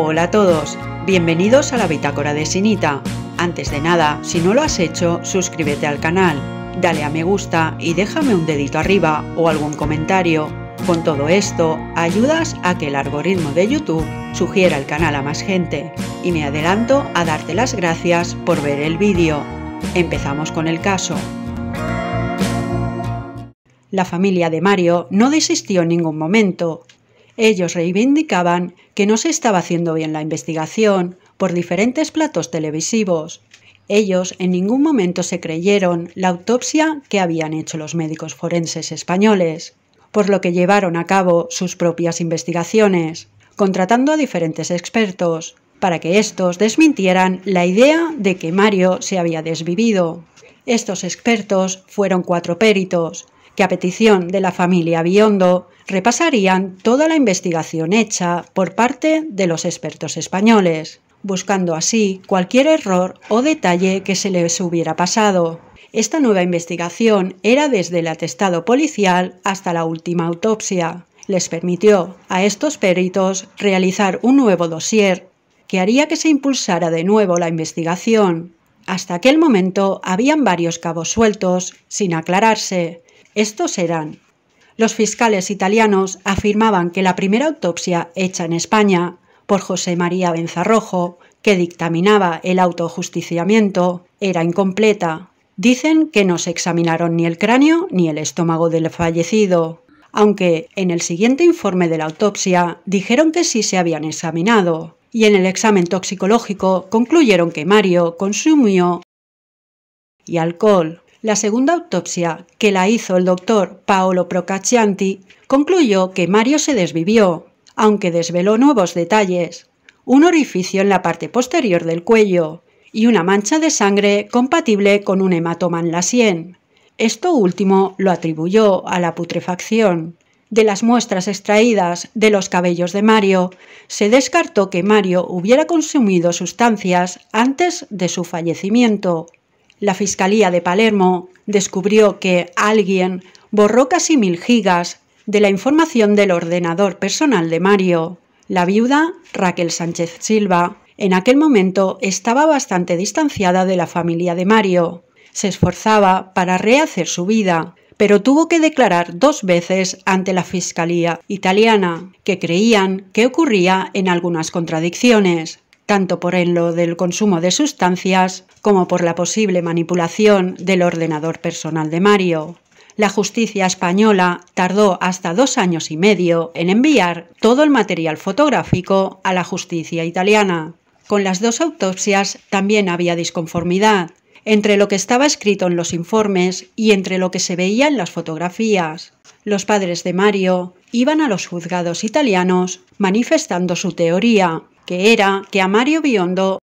Hola a todos, bienvenidos a la Bitácora de Sinita. Antes de nada, si no lo has hecho, suscríbete al canal, dale a me gusta y déjame un dedito arriba o algún comentario. Con todo esto, ayudas a que el algoritmo de YouTube sugiera el canal a más gente. Y me adelanto a darte las gracias por ver el vídeo. Empezamos con el caso. La familia de Mario no desistió en ningún momento ellos reivindicaban que no se estaba haciendo bien la investigación por diferentes platos televisivos. Ellos en ningún momento se creyeron la autopsia que habían hecho los médicos forenses españoles, por lo que llevaron a cabo sus propias investigaciones, contratando a diferentes expertos, para que estos desmintieran la idea de que Mario se había desvivido. Estos expertos fueron cuatro peritos, que a petición de la familia Biondo repasarían toda la investigación hecha por parte de los expertos españoles, buscando así cualquier error o detalle que se les hubiera pasado. Esta nueva investigación era desde el atestado policial hasta la última autopsia. Les permitió a estos peritos realizar un nuevo dossier que haría que se impulsara de nuevo la investigación. Hasta aquel momento habían varios cabos sueltos sin aclararse. Estos eran los fiscales italianos afirmaban que la primera autopsia hecha en España por José María Benzarrojo, que dictaminaba el autojusticiamiento, era incompleta. Dicen que no se examinaron ni el cráneo ni el estómago del fallecido, aunque en el siguiente informe de la autopsia dijeron que sí se habían examinado, y en el examen toxicológico concluyeron que Mario consumió y alcohol, la segunda autopsia, que la hizo el doctor Paolo Procaccianti, concluyó que Mario se desvivió, aunque desveló nuevos detalles, un orificio en la parte posterior del cuello y una mancha de sangre compatible con un hematoma en la sien. Esto último lo atribuyó a la putrefacción. De las muestras extraídas de los cabellos de Mario, se descartó que Mario hubiera consumido sustancias antes de su fallecimiento, la Fiscalía de Palermo descubrió que alguien borró casi mil gigas de la información del ordenador personal de Mario. La viuda, Raquel Sánchez Silva, en aquel momento estaba bastante distanciada de la familia de Mario. Se esforzaba para rehacer su vida, pero tuvo que declarar dos veces ante la Fiscalía italiana, que creían que ocurría en algunas contradicciones tanto por en lo del consumo de sustancias como por la posible manipulación del ordenador personal de Mario. La justicia española tardó hasta dos años y medio en enviar todo el material fotográfico a la justicia italiana. Con las dos autopsias también había disconformidad entre lo que estaba escrito en los informes y entre lo que se veía en las fotografías. Los padres de Mario iban a los juzgados italianos manifestando su teoría, que era que a Mario Biondo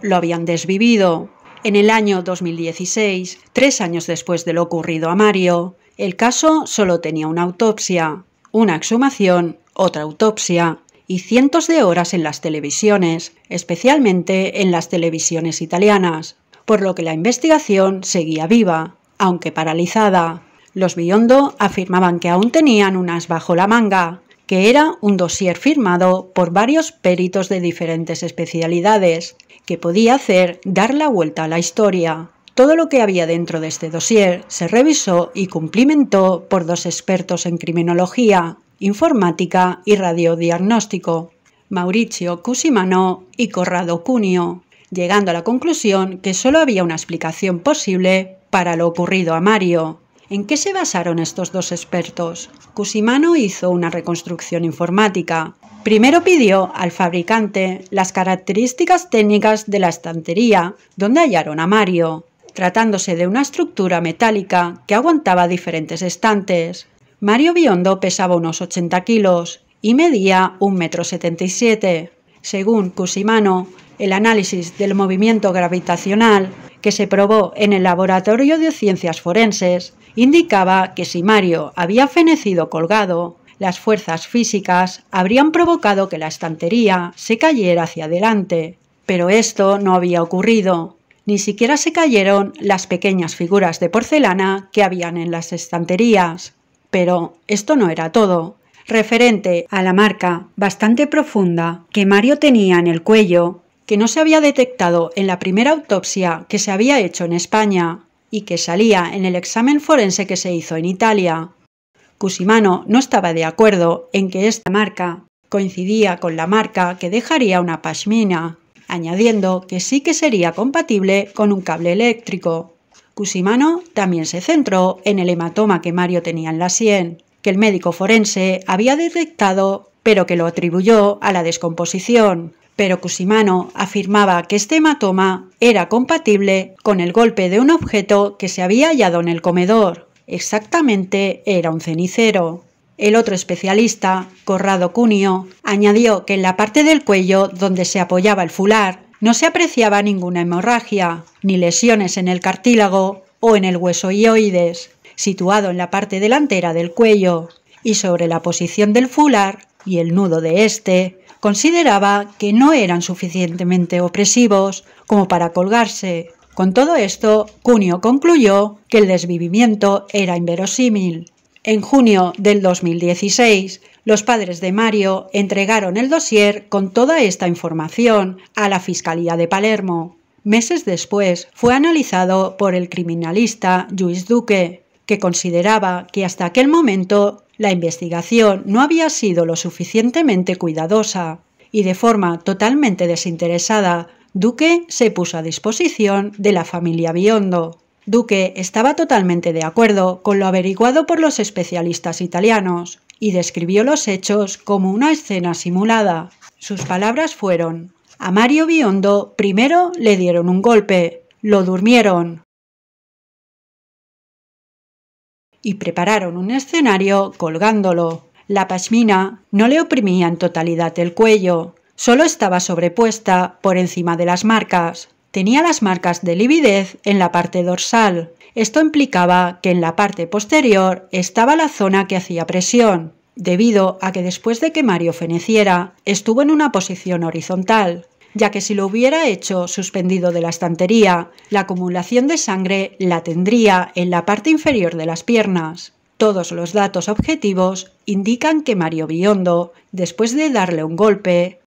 lo habían desvivido. En el año 2016, tres años después de lo ocurrido a Mario, el caso solo tenía una autopsia, una exhumación, otra autopsia y cientos de horas en las televisiones, especialmente en las televisiones italianas, por lo que la investigación seguía viva, aunque paralizada. Los Biondo afirmaban que aún tenían unas bajo la manga, que era un dossier firmado por varios peritos de diferentes especialidades, que podía hacer dar la vuelta a la historia. Todo lo que había dentro de este dossier se revisó y cumplimentó por dos expertos en criminología, informática y radiodiagnóstico, Mauricio Cusimano y Corrado Cunio, llegando a la conclusión que solo había una explicación posible para lo ocurrido a Mario, ¿En qué se basaron estos dos expertos? Cusimano hizo una reconstrucción informática. Primero pidió al fabricante las características técnicas de la estantería, donde hallaron a Mario, tratándose de una estructura metálica que aguantaba diferentes estantes. Mario Biondo pesaba unos 80 kilos y medía 1,77 m. Según Cusimano, el análisis del movimiento gravitacional que se probó en el Laboratorio de Ciencias Forenses indicaba que si Mario había fenecido colgado, las fuerzas físicas habrían provocado que la estantería se cayera hacia adelante. Pero esto no había ocurrido. Ni siquiera se cayeron las pequeñas figuras de porcelana que habían en las estanterías. Pero esto no era todo. Referente a la marca bastante profunda que Mario tenía en el cuello, que no se había detectado en la primera autopsia que se había hecho en España, y que salía en el examen forense que se hizo en Italia. Cusimano no estaba de acuerdo en que esta marca coincidía con la marca que dejaría una pashmina, añadiendo que sí que sería compatible con un cable eléctrico. Cusimano también se centró en el hematoma que Mario tenía en la sien, que el médico forense había detectado, pero que lo atribuyó a la descomposición, pero Cusimano afirmaba que este hematoma era compatible con el golpe de un objeto que se había hallado en el comedor. Exactamente era un cenicero. El otro especialista, Corrado Cunio, añadió que en la parte del cuello donde se apoyaba el fular no se apreciaba ninguna hemorragia, ni lesiones en el cartílago o en el hueso hioides, situado en la parte delantera del cuello, y sobre la posición del fular y el nudo de este, consideraba que no eran suficientemente opresivos como para colgarse. Con todo esto, Cunio concluyó que el desvivimiento era inverosímil. En junio del 2016, los padres de Mario entregaron el dossier con toda esta información a la Fiscalía de Palermo. Meses después fue analizado por el criminalista Luis Duque, que consideraba que hasta aquel momento la investigación no había sido lo suficientemente cuidadosa y de forma totalmente desinteresada, Duque se puso a disposición de la familia Biondo. Duque estaba totalmente de acuerdo con lo averiguado por los especialistas italianos y describió los hechos como una escena simulada. Sus palabras fueron, a Mario Biondo primero le dieron un golpe, lo durmieron, y prepararon un escenario colgándolo. La pashmina no le oprimía en totalidad el cuello, solo estaba sobrepuesta por encima de las marcas. Tenía las marcas de lividez en la parte dorsal. Esto implicaba que en la parte posterior estaba la zona que hacía presión, debido a que después de que Mario feneciera, estuvo en una posición horizontal, ya que si lo hubiera hecho suspendido de la estantería, la acumulación de sangre la tendría en la parte inferior de las piernas. Todos los datos objetivos indican que Mario Biondo, después de darle un golpe,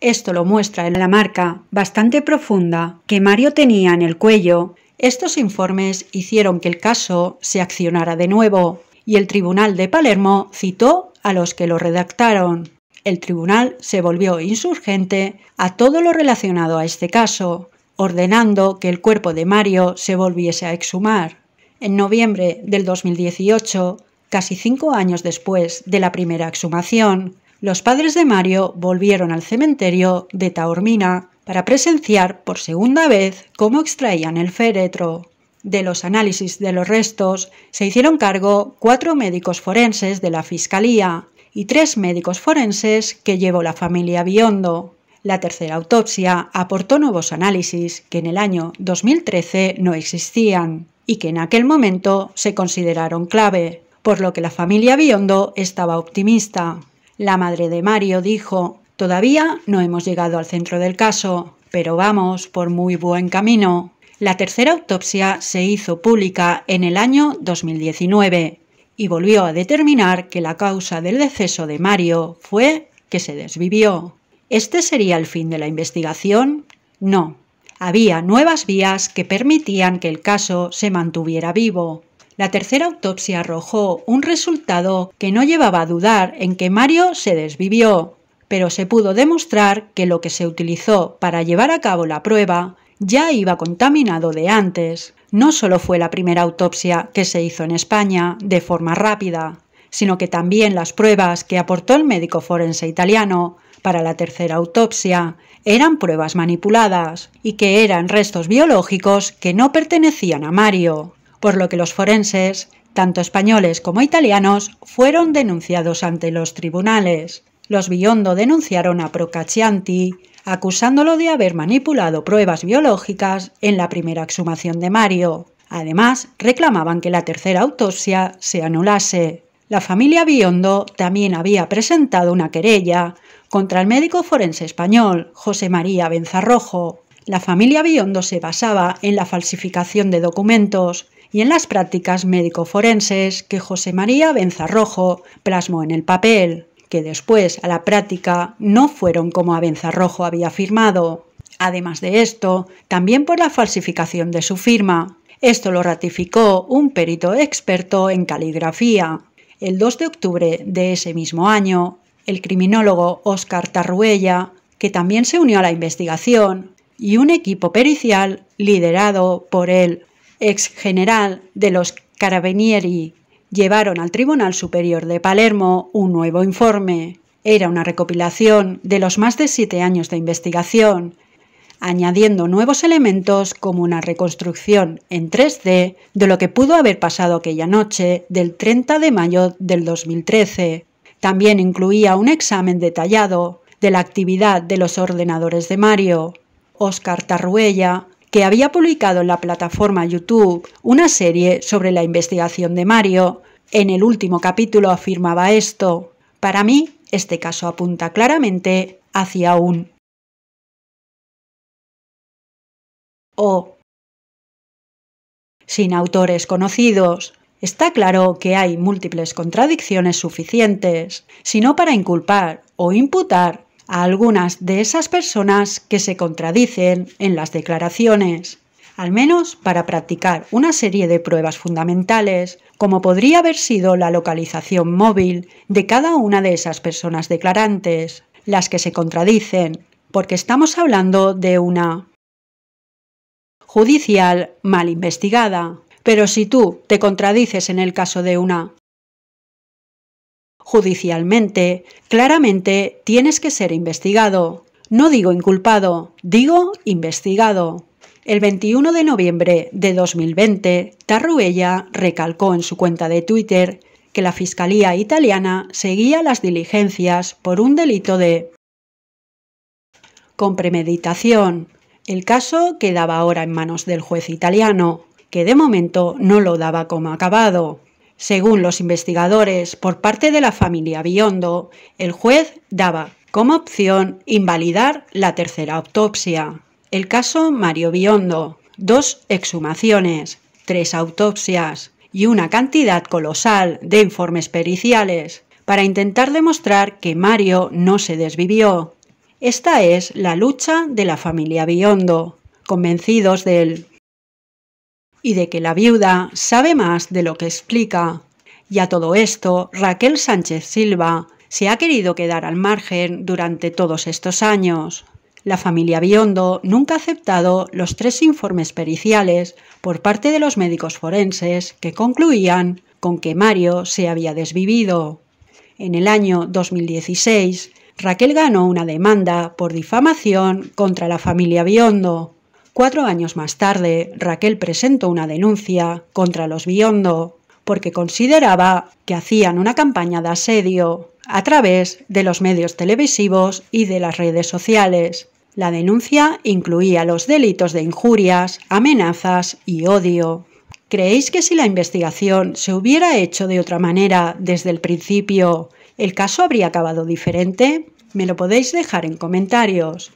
esto lo muestra en la marca, bastante profunda, que Mario tenía en el cuello. Estos informes hicieron que el caso se accionara de nuevo, y el Tribunal de Palermo citó a los que lo redactaron. El tribunal se volvió insurgente a todo lo relacionado a este caso, ordenando que el cuerpo de Mario se volviese a exhumar. En noviembre del 2018, casi cinco años después de la primera exhumación, los padres de Mario volvieron al cementerio de Taormina para presenciar por segunda vez cómo extraían el féretro. De los análisis de los restos se hicieron cargo cuatro médicos forenses de la Fiscalía, y tres médicos forenses que llevó la familia Biondo. La tercera autopsia aportó nuevos análisis que en el año 2013 no existían y que en aquel momento se consideraron clave, por lo que la familia Biondo estaba optimista. La madre de Mario dijo, todavía no hemos llegado al centro del caso, pero vamos por muy buen camino. La tercera autopsia se hizo pública en el año 2019 y volvió a determinar que la causa del deceso de Mario fue que se desvivió. ¿Este sería el fin de la investigación? No. Había nuevas vías que permitían que el caso se mantuviera vivo. La tercera autopsia arrojó un resultado que no llevaba a dudar en que Mario se desvivió, pero se pudo demostrar que lo que se utilizó para llevar a cabo la prueba ya iba contaminado de antes no solo fue la primera autopsia que se hizo en España de forma rápida, sino que también las pruebas que aportó el médico forense italiano para la tercera autopsia eran pruebas manipuladas y que eran restos biológicos que no pertenecían a Mario, por lo que los forenses, tanto españoles como italianos, fueron denunciados ante los tribunales. Los Biondo denunciaron a Procaccianti acusándolo de haber manipulado pruebas biológicas en la primera exhumación de Mario. Además, reclamaban que la tercera autopsia se anulase. La familia Biondo también había presentado una querella contra el médico forense español, José María Benzarrojo. La familia Biondo se basaba en la falsificación de documentos y en las prácticas médico-forenses que José María Benzarrojo plasmó en el papel que después, a la práctica, no fueron como Rojo había firmado. Además de esto, también por la falsificación de su firma. Esto lo ratificó un perito experto en caligrafía. El 2 de octubre de ese mismo año, el criminólogo Óscar Tarruella, que también se unió a la investigación, y un equipo pericial liderado por el ex general de los Carabinieri llevaron al Tribunal Superior de Palermo un nuevo informe. Era una recopilación de los más de siete años de investigación, añadiendo nuevos elementos como una reconstrucción en 3D de lo que pudo haber pasado aquella noche del 30 de mayo del 2013. También incluía un examen detallado de la actividad de los ordenadores de Mario, Oscar Tarruella, que había publicado en la plataforma YouTube una serie sobre la investigación de Mario. En el último capítulo afirmaba esto. Para mí, este caso apunta claramente hacia un O. Sin autores conocidos, Está claro que hay múltiples contradicciones suficientes, si no para inculpar o imputar a algunas de esas personas que se contradicen en las declaraciones, al menos para practicar una serie de pruebas fundamentales, como podría haber sido la localización móvil de cada una de esas personas declarantes, las que se contradicen, porque estamos hablando de una judicial mal investigada. Pero si tú te contradices en el caso de una judicialmente, claramente tienes que ser investigado. No digo inculpado, digo investigado. El 21 de noviembre de 2020, Tarruella recalcó en su cuenta de Twitter que la Fiscalía italiana seguía las diligencias por un delito de con premeditación. El caso quedaba ahora en manos del juez italiano, que de momento no lo daba como acabado. Según los investigadores, por parte de la familia Biondo, el juez daba como opción invalidar la tercera autopsia. El caso Mario Biondo, dos exhumaciones, tres autopsias y una cantidad colosal de informes periciales para intentar demostrar que Mario no se desvivió. Esta es la lucha de la familia Biondo, convencidos del y de que la viuda sabe más de lo que explica. Y a todo esto, Raquel Sánchez Silva se ha querido quedar al margen durante todos estos años. La familia Biondo nunca ha aceptado los tres informes periciales por parte de los médicos forenses que concluían con que Mario se había desvivido. En el año 2016, Raquel ganó una demanda por difamación contra la familia Biondo Cuatro años más tarde, Raquel presentó una denuncia contra los Biondo porque consideraba que hacían una campaña de asedio a través de los medios televisivos y de las redes sociales. La denuncia incluía los delitos de injurias, amenazas y odio. ¿Creéis que si la investigación se hubiera hecho de otra manera desde el principio, el caso habría acabado diferente? Me lo podéis dejar en comentarios.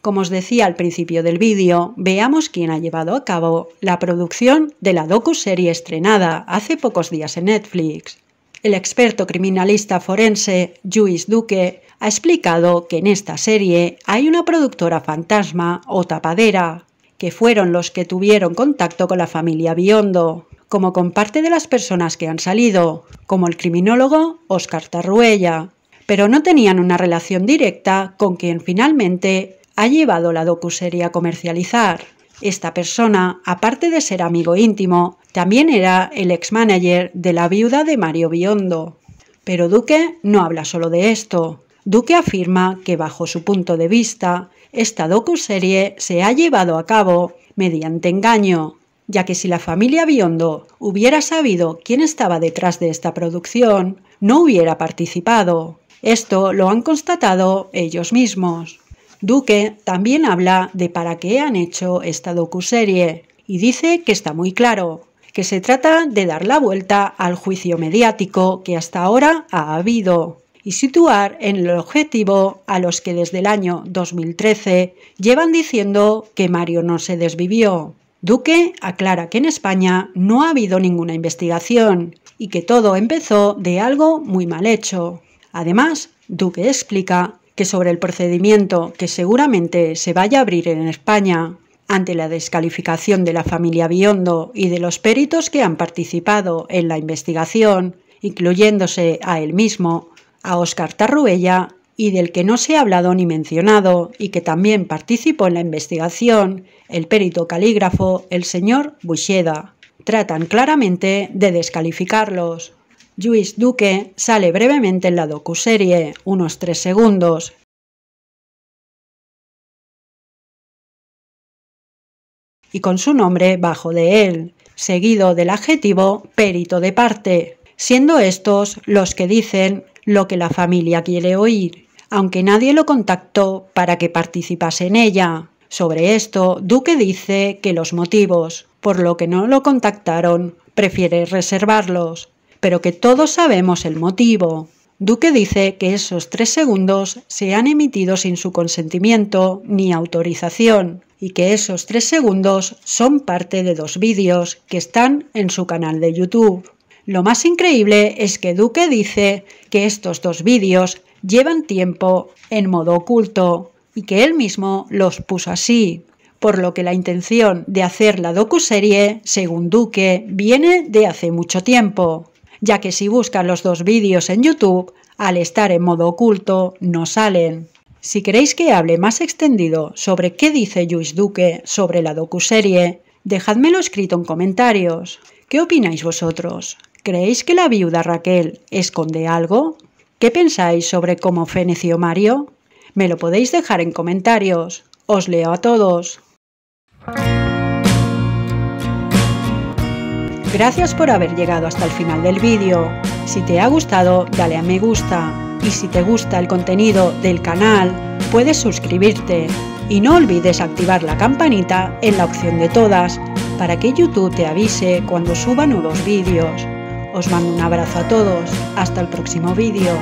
Como os decía al principio del vídeo, veamos quién ha llevado a cabo la producción de la docu-serie estrenada hace pocos días en Netflix. El experto criminalista forense Luis Duque ha explicado que en esta serie hay una productora fantasma o tapadera, que fueron los que tuvieron contacto con la familia Biondo, como con parte de las personas que han salido, como el criminólogo Oscar Tarruella, pero no tenían una relación directa con quien finalmente ha llevado la docuserie a comercializar. Esta persona, aparte de ser amigo íntimo, también era el ex-manager de la viuda de Mario Biondo. Pero Duque no habla solo de esto. Duque afirma que bajo su punto de vista, esta docuserie se ha llevado a cabo mediante engaño, ya que si la familia Biondo hubiera sabido quién estaba detrás de esta producción, no hubiera participado. Esto lo han constatado ellos mismos. Duque también habla de para qué han hecho esta docuserie y dice que está muy claro, que se trata de dar la vuelta al juicio mediático que hasta ahora ha habido y situar en el objetivo a los que desde el año 2013 llevan diciendo que Mario no se desvivió. Duque aclara que en España no ha habido ninguna investigación y que todo empezó de algo muy mal hecho. Además, Duque explica sobre el procedimiento que seguramente se vaya a abrir en España ante la descalificación de la familia Biondo y de los peritos que han participado en la investigación, incluyéndose a él mismo, a Óscar Tarruella y del que no se ha hablado ni mencionado y que también participó en la investigación, el perito calígrafo, el señor Buxeda Tratan claramente de descalificarlos. Luis Duque sale brevemente en la docuserie, unos tres segundos, y con su nombre bajo de él, seguido del adjetivo perito de parte, siendo estos los que dicen lo que la familia quiere oír, aunque nadie lo contactó para que participase en ella. Sobre esto, Duque dice que los motivos por lo que no lo contactaron prefiere reservarlos, pero que todos sabemos el motivo. Duque dice que esos tres segundos se han emitido sin su consentimiento ni autorización y que esos tres segundos son parte de dos vídeos que están en su canal de YouTube. Lo más increíble es que Duque dice que estos dos vídeos llevan tiempo en modo oculto y que él mismo los puso así, por lo que la intención de hacer la docuserie, según Duque, viene de hace mucho tiempo ya que si buscan los dos vídeos en YouTube, al estar en modo oculto, no salen. Si queréis que hable más extendido sobre qué dice Luis Duque sobre la docuserie, dejadmelo escrito en comentarios. ¿Qué opináis vosotros? ¿Creéis que la viuda Raquel esconde algo? ¿Qué pensáis sobre cómo feneció Mario? Me lo podéis dejar en comentarios. Os leo a todos. Gracias por haber llegado hasta el final del vídeo. Si te ha gustado, dale a me gusta. Y si te gusta el contenido del canal, puedes suscribirte. Y no olvides activar la campanita en la opción de todas, para que YouTube te avise cuando suba nuevos vídeos. Os mando un abrazo a todos, hasta el próximo vídeo.